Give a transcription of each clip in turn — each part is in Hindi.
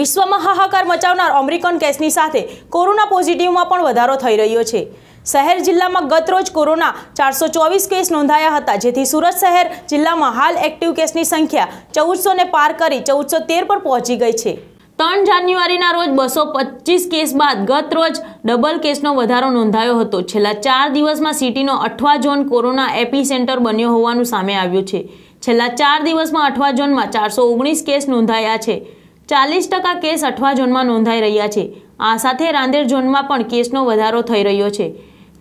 વિશ્વમાં હાહાકાર મચાવનાર ઓમ્રિકોન કેસની સાથે કોરોના પોઝિટિવમાં પણ વધારો થઈ રહ્યો છે શહેર જિલ્લામાં ગત રોજ કોરોના ચારસો ચોવીસ કેસ નોંધાયા હતા જેથી સુરત શહેર જિલ્લામાં હાલ એક્ટિવ કેસની સંખ્યા ચૌદસોને પાર કરી ચૌદસો તેર પર પહોંચી ગઈ છે ત્રણ જાન્યુઆરીના રોજ બસો પચીસ કેસ બાદ ગત રોજ ડબલ કેસનો વધારો નોંધાયો હતો છેલ્લા ચાર દિવસમાં સિટીનો Athwa zone corona epicentre બન્યો હોવાનું સામે આવ્યું છે છેલ્લા ચાર દિવસમાં અઠવા ઝોનમાં ચારસો ઓગણીસ કેસ નોંધાયા છે ચાલીસ ટકા કેસ અઠવા ઝોનમાં નોંધાઈ રહ્યા છે આ સાથે રાંદેર ઝોનમાં પણ કેસનો વધારો થઈ રહ્યો છે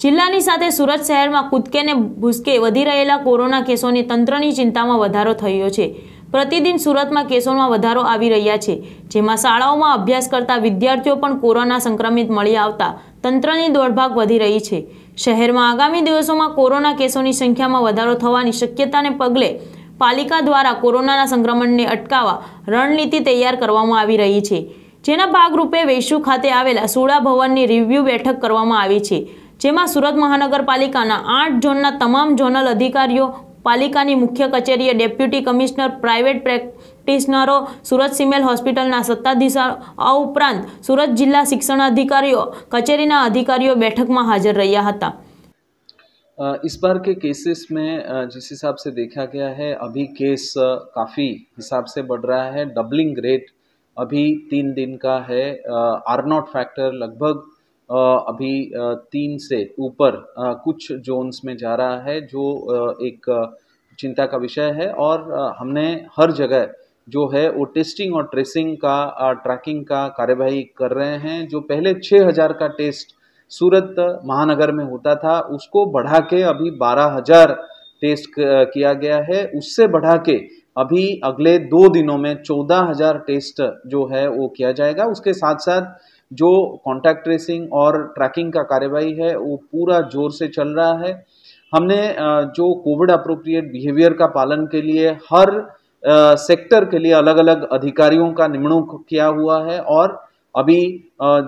જિલ્લાની સાથે સુરત શહેરમાં કૂદકેને ભૂસકે વધી રહેલા કોરોના કેસોને તંત્રની ચિંતામાં વધારો થયો છે પ્રતિદિન સુરતમાં કેસોમાં વધારો આવી રહ્યા છે જેમાં શાળાઓમાં અભ્યાસ કરતા વિદ્યાર્થીઓ પણ કોરોના સંક્રમિત મળી આવતા તંત્રની દોડભાગ વધી રહી છે શહેરમાં આગામી દિવસોમાં કોરોના કેસોની સંખ્યામાં વધારો થવાની શક્યતાને પગલે પાલિકા દ્વારા કોરોનાના સંક્રમણને અટકાવવા રણનીતિ તૈયાર કરવામાં આવી રહી છે જેના ભાગરૂપે વેસુ ખાતે આવેલા સોળા ભવનની રિવ્યૂ બેઠક કરવામાં આવી છે જેમાં સુરત મહાનગરપાલિકાના આઠ ઝોનના તમામ ઝોનલ અધિકારીઓ પાલિકાની મુખ્ય કચેરીએ ડેપ્યુટી કમિશનર પ્રાઇવેટ પ્રેક્ટિશનરો સુરત સિમેલ હોસ્પિટલના સત્તાધીશો આ ઉપરાંત સુરત જિલ્લા શિક્ષણ અધિકારીઓ કચેરીના અધિકારીઓ બેઠકમાં હાજર રહ્યા હતા इस बार के केसेस में जिस हिसाब से देखा गया है अभी केस काफ़ी हिसाब से बढ़ रहा है डबलिंग रेट अभी तीन दिन का है आर नॉट फैक्टर लगभग अभी तीन से ऊपर कुछ जोन्स में जा रहा है जो एक चिंता का विषय है और हमने हर जगह जो है वो टेस्टिंग और ट्रेसिंग का ट्रैकिंग का कार्यवाही कर रहे हैं जो पहले 6000 का टेस्ट सूरत महानगर में होता था उसको बढ़ा के अभी बारह हजार टेस्ट किया गया है उससे बढ़ा के अभी अगले दो दिनों में चौदह हजार टेस्ट जो है वो किया जाएगा उसके साथ साथ जो कॉन्टैक्ट ट्रेसिंग और ट्रैकिंग का कार्यवाही है वो पूरा जोर से चल रहा है हमने जो कोविड अप्रोप्रिएट बिहेवियर का पालन के लिए हर सेक्टर के लिए अलग अलग अधिकारियों का निमणूक किया हुआ है और अभी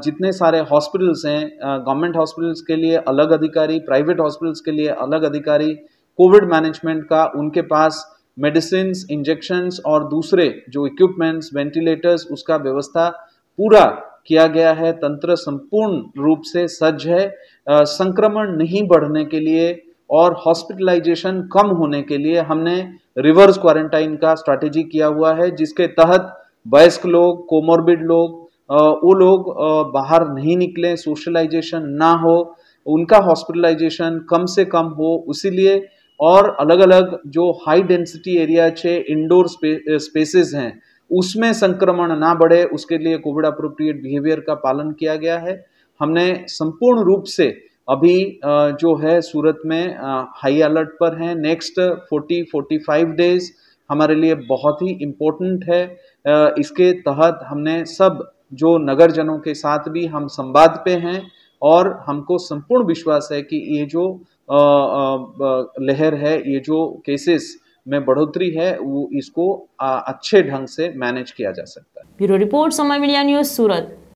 जितने सारे हॉस्पिटल्स हैं गवर्नमेंट हॉस्पिटल्स के लिए अलग अधिकारी प्राइवेट हॉस्पिटल्स के लिए अलग अधिकारी कोविड मैनेजमेंट का उनके पास मेडिसिन इंजेक्शंस और दूसरे जो इक्विपमेंट्स वेंटिलेटर्स उसका व्यवस्था पूरा किया गया है तंत्र संपूर्ण रूप से सज्ज है संक्रमण नहीं बढ़ने के लिए और हॉस्पिटलाइजेशन कम होने के लिए हमने रिवर्स क्वारंटाइन का स्ट्रैटेजी किया हुआ है जिसके तहत वयस्क लोग कोमोर्बिड लोग वो लोग बाहर नहीं निकले सोशलाइजेशन ना हो उनका हॉस्पिटलाइजेशन कम से कम हो उसी और अलग अलग जो हाई डेंसिटी एरिया छे इंडोर स्पे, स्पेसेस हैं उसमें संक्रमण ना बढ़े उसके लिए कोविड अप्रोप्रिएट बिहेवियर का पालन किया गया है हमने संपूर्ण रूप से अभी जो है सूरत में हाई अलर्ट पर हैं नेक्स्ट 40 45 डेज हमारे लिए बहुत ही इम्पोर्टेंट है इसके तहत हमने सब जो नगरजनों के साथ भी हम संवाद पे हैं और हमको संपूर्ण विश्वास है कि ये जो लहर है ये जो केसेस में बढ़ोतरी है वो इसको अच्छे ढंग से मैनेज किया जा सकता है ब्यूरो रिपोर्ट समय मीडिया न्यूज सूरत